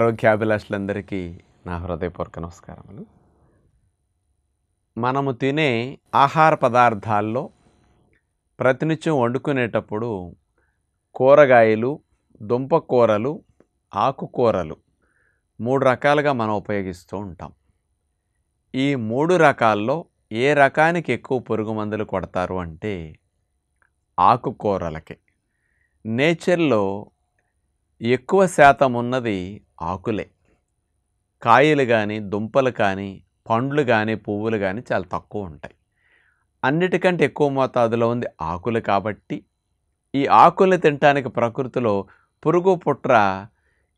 ఆరోగ్యాభిలాషులందరికీ నా హృదయపూర్వక నమస్కారములు మనము తినే ఆహార పదార్థాల్లో ప్రతినిత్యం వండుకునేటప్పుడు కూరగాయలు దుంపకూరలు ఆకుకూరలు మూడు రకాలుగా మనం ఉపయోగిస్తూ ఉంటాం ఈ మూడు రకాల్లో ఏ రకానికి ఎక్కువ పురుగు మందులు కొడతారు అంటే ఆకుకూరలకే నేచర్లో ఎక్కువ శాతం ఉన్నది ఆకులే కాయలు కానీ దుంపలు కానీ పండ్లు కానీ పువ్వులు కానీ చాలా తక్కువ ఉంటాయి అన్నిటికంటే ఎక్కువ మోతాదులో ఉంది ఆకులు కాబట్టి ఈ ఆకుల్ని తినటానికి ప్రకృతిలో పురుగు పుట్ర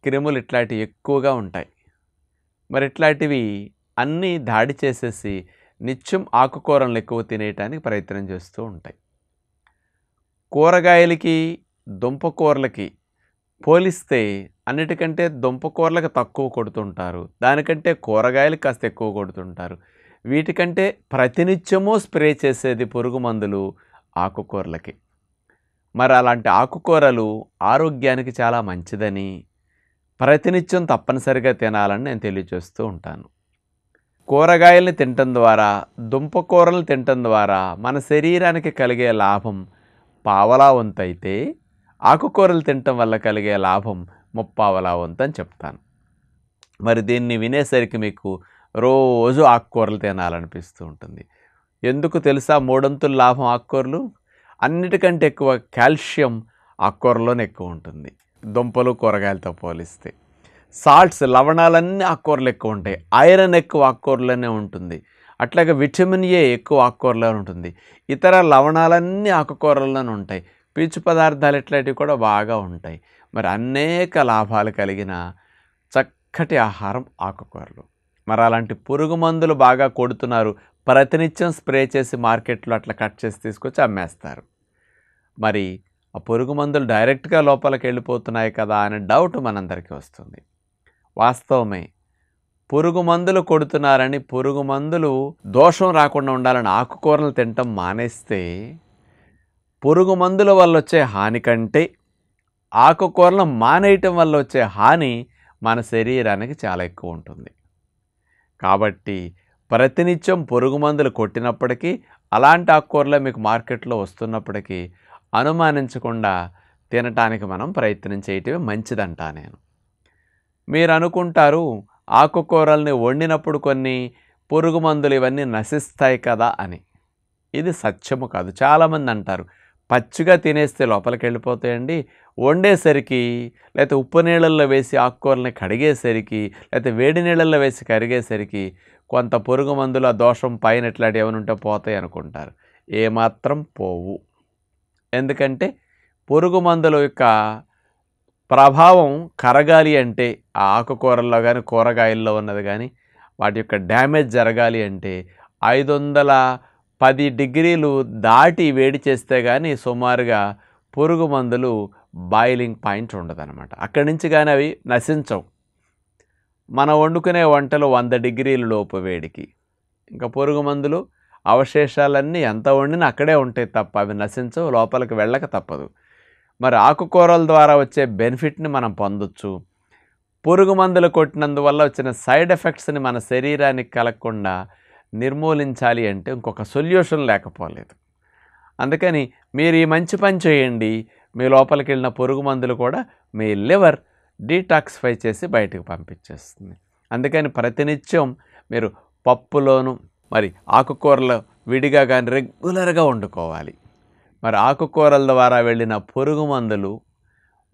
క్రిములు ఇట్లాంటివి ఎక్కువగా ఉంటాయి మరి ఇట్లాంటివి అన్నీ దాడి చేసేసి నిత్యం ఆకుకూరలు ఎక్కువ తినేయటానికి ప్రయత్నం చేస్తూ ఉంటాయి కూరగాయలకి దుంపకూరలకి పోలిస్తే అన్నిటికంటే దుంపకూరలకు తక్కువ కొడుతుంటారు దానికంటే కూరగాయలు కాస్త ఎక్కువ కొడుతుంటారు వీటికంటే ప్రతినిత్యము స్ప్రే చేసేది పురుగు మందులు ఆకుకూరలకి మరి అలాంటి ఆకుకూరలు ఆరోగ్యానికి చాలా మంచిదని ప్రతినిత్యం తప్పనిసరిగా తినాలని నేను తెలియజేస్తూ ఉంటాను కూరగాయల్ని తినటం ద్వారా దుంపకూరలు తినటం ద్వారా మన శరీరానికి కలిగే లాభం పావలా వంతైతే ఆకుకూరలు తినటం వల్ల కలిగే లాభం ముప్పావలా వంతని చెప్తాను మరి దీన్ని వినేసరికి మీకు రోజు ఆకుకూరలు తినాలనిపిస్తూ ఉంటుంది ఎందుకు తెలుసా మూడంతుల లాభం ఆకుకూరలు అన్నిటికంటే ఎక్కువ కాల్షియం ఆకుకూరలోనే ఎక్కువ ఉంటుంది దుంపలు కూరగాయలతో పోలిస్తే సాల్ట్స్ లవణాలన్నీ ఆకుకూరలు ఎక్కువ ఉంటాయి ఐరన్ ఎక్కువ ఆకుకూరలోనే ఉంటుంది అట్లాగే విటమిన్ ఏ ఎక్కువ ఆకుకూరలోనే ఉంటుంది ఇతర లవణాలన్నీ ఆకుకూరల్లోనే ఉంటాయి పీచు పదార్థాలు ఇట్లాంటివి కూడా బాగా ఉంటాయి మరి అనేక లాభాలు కలిగిన చక్కటి ఆహారం ఆకుకూరలు మరి అలాంటి పురుగు మందులు బాగా కొడుతున్నారు ప్రతినిత్యం స్ప్రే చేసి మార్కెట్లో అట్లా కట్ చేసి తీసుకొచ్చి అమ్మేస్తారు మరి ఆ పురుగు మందులు డైరెక్ట్గా లోపలికి వెళ్ళిపోతున్నాయి కదా అనే డౌట్ మనందరికీ వస్తుంది వాస్తవమే పురుగు మందులు కొడుతున్నారని పురుగు మందులు దోషం రాకుండా ఉండాలని ఆకుకూరలు తినటం మానేస్తే పురుగు మందుల వల్ల వచ్చే హాని కంటే ఆకుకూరలు మానేయటం వల్ల వచ్చే హాని మన శరీరానికి చాలా ఎక్కువ ఉంటుంది కాబట్టి ప్రతినిత్యం పురుగు మందులు కొట్టినప్పటికీ అలాంటి ఆకుకూరలే మీకు మార్కెట్లో వస్తున్నప్పటికీ అనుమానించకుండా తినటానికి మనం ప్రయత్నం చేయటమే మంచిదంటా నేను మీరు అనుకుంటారు ఆకుకూరల్ని వండినప్పుడు కొన్ని పురుగు మందులు ఇవన్నీ నశిస్తాయి కదా అని ఇది సత్యము కాదు చాలామంది అంటారు పచ్చిగా తినేస్తే లోపలికి వెళ్ళిపోతాయండి వండేసరికి లేకపోతే ఉప్పు నీళ్ళల్లో వేసి ఆకుకూరల్ని కడిగేసరికి లేకపోతే వేడి నీళ్ళల్లో వేసి కరిగేసరికి కొంత పురుగు ఆ దోషం పైన ఇట్లాంటి ఏమైనా ఉంటే పోతాయి అనుకుంటారు ఏమాత్రం పోవు ఎందుకంటే పురుగు మందుల యొక్క ప్రభావం కరగాలి అంటే ఆ ఆకుకూరల్లో కానీ కూరగాయల్లో ఉన్నది కానీ వాటి యొక్క డ్యామేజ్ జరగాలి అంటే ఐదు వందల పది డిగ్రీలు దాటి వేడి చేస్తే కానీ సుమారుగా పురుగు మందులు బాయిలింగ్ పాయింట్ ఉండదన్నమాట అక్కడి నుంచి కానీ అవి నశించవు మనం వండుకునే వంటలు వంద డిగ్రీల లోపు వేడికి ఇంకా పురుగు మందులు అవశేషాలన్నీ ఎంత వండినా అక్కడే ఉంటాయి తప్ప అవి నశించవు లోపలికి వెళ్ళక తప్పదు మరి ఆకుకూరల ద్వారా వచ్చే బెనిఫిట్ని మనం పొందొచ్చు పురుగు మందులు కొట్టినందువల్ల వచ్చిన సైడ్ ఎఫెక్ట్స్ని మన శరీరానికి కలగకుండా నిర్మూలించాలి అంటే ఇంకొక సొల్యూషన్ లేకపోలేదు అందుకని మీరు ఈ మంచి పని చేయండి మీ లోపలికి వెళ్ళిన పొరుగు మందులు కూడా మీ లివర్ డీటాక్సిఫై చేసి బయటకు పంపించేస్తుంది అందుకని ప్రతినిత్యం మీరు పప్పులోను మరి ఆకుకూరలు విడిగా కానీ రెగ్యులర్గా వండుకోవాలి మరి ఆకుకూరల ద్వారా వెళ్ళిన పొరుగు మందులు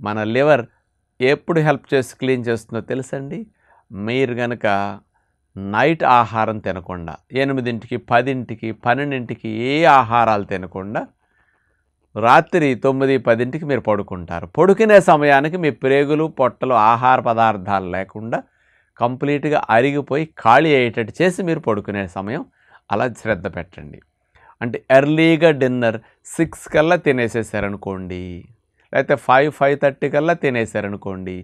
మన లివర్ ఎప్పుడు హెల్ప్ చేసి క్లీన్ చేస్తుందో తెలుసండి మీరు కనుక నైట్ ఆహారం తినకుండా ఎనిమిదింటికి పదింటికి పన్నెండింటికి ఏ ఆహారాలు తినకుండా రాత్రి తొమ్మిది పదింటికి మీరు పడుకుంటారు పడుకునే సమయానికి మీ ప్రేగులు పొట్టలు ఆహార పదార్థాలు లేకుండా కంప్లీట్గా అరిగిపోయి ఖాళీ అయ్యేటట్టు చేసి మీరు పడుకునే సమయం అలా శ్రద్ధ పెట్టండి అంటే ఎర్లీగా డిన్నర్ సిక్స్ కల్లా తినేసేసారనుకోండి లేకపోతే ఫైవ్ ఫైవ్ థర్టీ కల్లా తినేసారనుకోండి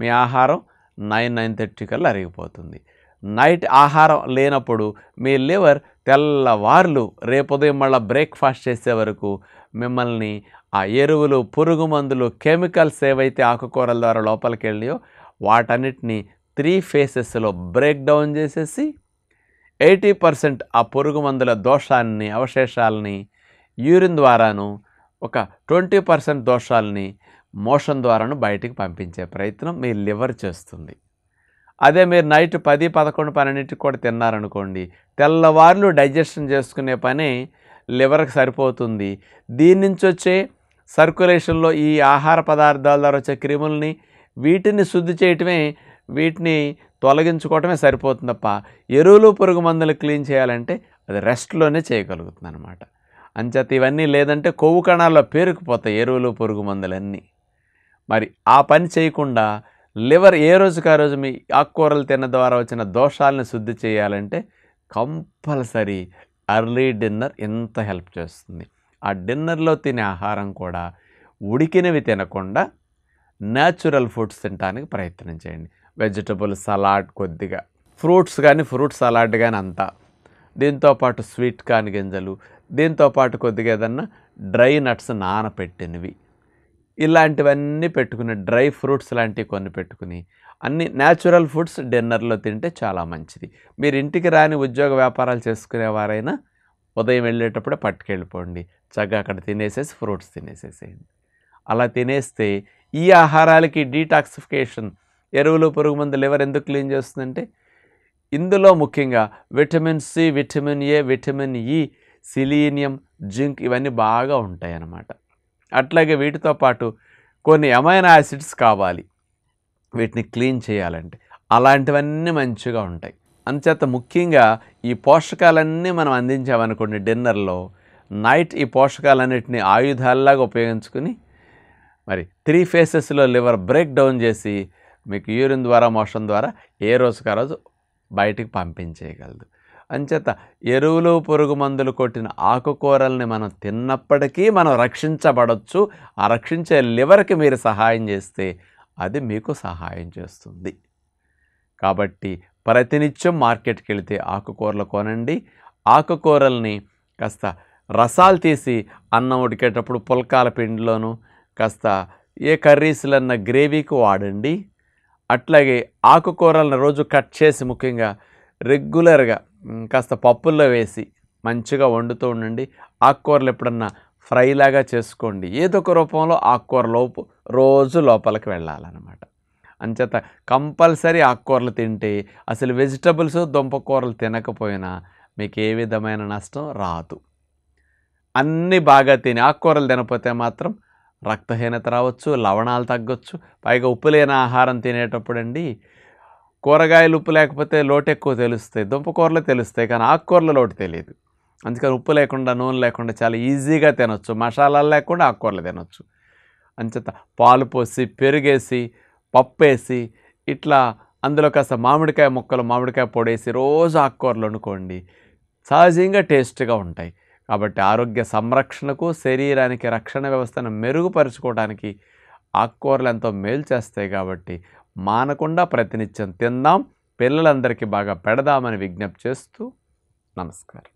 మీ ఆహారం నైన్ నైన్ థర్టీ కల్లా అరిగిపోతుంది నైట్ ఆహారం లేనప్పుడు మీ లివర్ తెల్లవార్లు రేపుదయం మళ్ళీ బ్రేక్ఫాస్ట్ చేసే వరకు మిమ్మల్ని ఆ ఎరువులు పురుగు మందులు కెమికల్స్ ఏవైతే ఆకుకూరల ద్వారా లోపలికి వెళ్ళాయో వాటన్నిటిని త్రీ ఫేసెస్లో బ్రేక్ డౌన్ చేసేసి ఎయిటీ పర్సెంట్ ఆ పురుగు మందుల దోషాన్ని అవశేషాలని యూరిన్ ద్వారాను ఒక ట్వంటీ పర్సెంట్ దోషాలని మోషన్ ద్వారాను బయటికి పంపించే ప్రయత్నం మీ లివర్ చేస్తుంది అదే మీరు నైట్ పది పదకొండు పన్నెండింటికి కూడా తిన్నారనుకోండి తెల్లవార్లు డైజెషన్ చేసుకునే పని లివర్కి సరిపోతుంది దీని నుంచి వచ్చే సర్క్యులేషన్లో ఈ ఆహార పదార్థాల ద్వారా వచ్చే క్రిముల్ని వీటిని శుద్ధి చేయటమే వీటిని తొలగించుకోవటమే తప్ప ఎరువులు పురుగు మందులు క్లీన్ చేయాలంటే అది రెస్ట్లోనే చేయగలుగుతుంది అనమాట అంచేత ఇవన్నీ లేదంటే కొవ్వు కణాల్లో పేరుకుపోతాయి ఎరువులు పురుగు మందులన్నీ మరి ఆ పని చేయకుండా లివర్ ఏ రోజుకి ఆ రోజు మీ ఆకుకూరలు తిన్న ద్వారా వచ్చిన దోషాలను శుద్ధి చేయాలంటే కంపల్సరీ అర్లీ డిన్నర్ ఎంత హెల్ప్ చేస్తుంది ఆ డిన్నర్లో తినే ఆహారం కూడా ఉడికినవి తినకుండా న్యాచురల్ ఫుడ్స్ తినడానికి ప్రయత్నం చేయండి వెజిటబుల్ సలాడ్ కొద్దిగా ఫ్రూట్స్ కానీ ఫ్రూట్ సలాడ్ కానీ అంతా దీంతోపాటు స్వీట్ కాని గింజలు దీంతోపాటు కొద్దిగా ఏదన్నా డ్రై నట్స్ నానపెట్టినవి ఇలాంటివన్నీ పెట్టుకుని డ్రై ఫ్రూట్స్ లాంటివి కొన్ని పెట్టుకుని అన్ని న్యాచురల్ ఫుడ్స్ డిన్నర్లో తింటే చాలా మంచిది మీరు ఇంటికి రాని ఉద్యోగ వ్యాపారాలు చేసుకునేవారైనా ఉదయం వెళ్ళేటప్పుడే పట్టుకెళ్ళిపోండి చక్కగా అక్కడ తినేసేసి ఫ్రూట్స్ తినేసేసేయండి అలా తినేస్తే ఈ ఆహారాలకి డీటాక్సిఫికేషన్ ఎరువులు పురుగు మందు లివర్ ఎందుకు క్లీన్ చేస్తుందంటే ఇందులో ముఖ్యంగా vitamin C vitamin A vitamin E selenium zinc ఇవన్నీ బాగా ఉంటాయి అన్నమాట అట్లాగే వీటితో పాటు కొన్ని ఎమైనా యాసిడ్స్ కావాలి వీటిని క్లీన్ చేయాలంటే అలాంటివన్నీ మంచిగా ఉంటాయి అంచేత ముఖ్యంగా ఈ పోషకాలన్నీ మనం అందించామనుకోండి డిన్నర్లో నైట్ ఈ పోషకాలన్నిటిని ఆయుధాల్లాగా ఉపయోగించుకుని మరి త్రీ ఫేసెస్లో లివర్ బ్రేక్ డౌన్ చేసి మీకు యూరిన్ ద్వారా మోషన్ ద్వారా ఏ రోజుకు ఆ రోజు బయటికి పంపించేయగలదు అంచేత ఎరువులు పురుగు మందులు కొట్టిన ఆకుకూరల్ని మనం తిన్నప్పటికీ మనం రక్షించబడవచ్చు ఆ రక్షించే లివర్కి మీరు సహాయం చేస్తే అది మీకు సహాయం చేస్తుంది కాబట్టి ప్రతినిత్యం మార్కెట్కి వెళితే ఆకుకూరలు కొనండి ఆకుకూరల్ని కాస్త రసాలు తీసి అన్నం ఉడికేటప్పుడు పుల్కాల పిండిలోను కాస్త ఏ కర్రీస్లన్న గ్రేవీకి వాడండి అట్లాగే ఆకుకూరలను రోజు కట్ చేసి ముఖ్యంగా రెగ్యులర్గా కాస్త పప్పుల్లో వేసి మంచిగా వండుతూ ఉండండి ఆకుకూరలు ఎప్పుడన్నా ఫ్రైలాగా చేసుకోండి ఏదో ఒక రూపంలో ఆకుకూర లోపు రోజు లోపలికి వెళ్ళాలన్నమాట అంచేత కంపల్సరీ ఆకుకూరలు తింటే అసలు వెజిటబుల్స్ దుంపకూరలు తినకపోయినా మీకు ఏ విధమైన నష్టం రాదు అన్నీ బాగా తిని ఆకుకూరలు తినకపోతే మాత్రం రక్తహీనత రావచ్చు లవణాలు తగ్గొచ్చు పైగా ఉప్పు లేని ఆహారం అండి కూరగాయలు ఉప్పు లేకపోతే లోటు ఎక్కువ తెలుస్తాయి దుంపకూరలు తెలుస్తాయి కానీ ఆకుకూరల లోటు తెలియదు అందుకని ఉప్పు లేకుండా నూనె లేకుండా చాలా ఈజీగా తినొచ్చు మసాలాలు లేకుండా ఆకుకూరలు తినొచ్చు అంచేత పాలు పోసి పెరుగేసి పప్పేసి ఇట్లా అందులో కాస్త మామిడికాయ ముక్కలు మామిడికాయ పొడేసి రోజు ఆకుకూరలు వండుకోండి సహజంగా టేస్ట్గా ఉంటాయి కాబట్టి ఆరోగ్య సంరక్షణకు శరీరానికి రక్షణ వ్యవస్థను మెరుగుపరుచుకోవడానికి ఆకుకూరలు ఎంతో మేలు చేస్తాయి కాబట్టి మానకుండా ప్రతినిత్యం తిందాం పిల్లలందరికీ బాగా పెడదామని విజ్ఞప్తి చేస్తూ నమస్కారం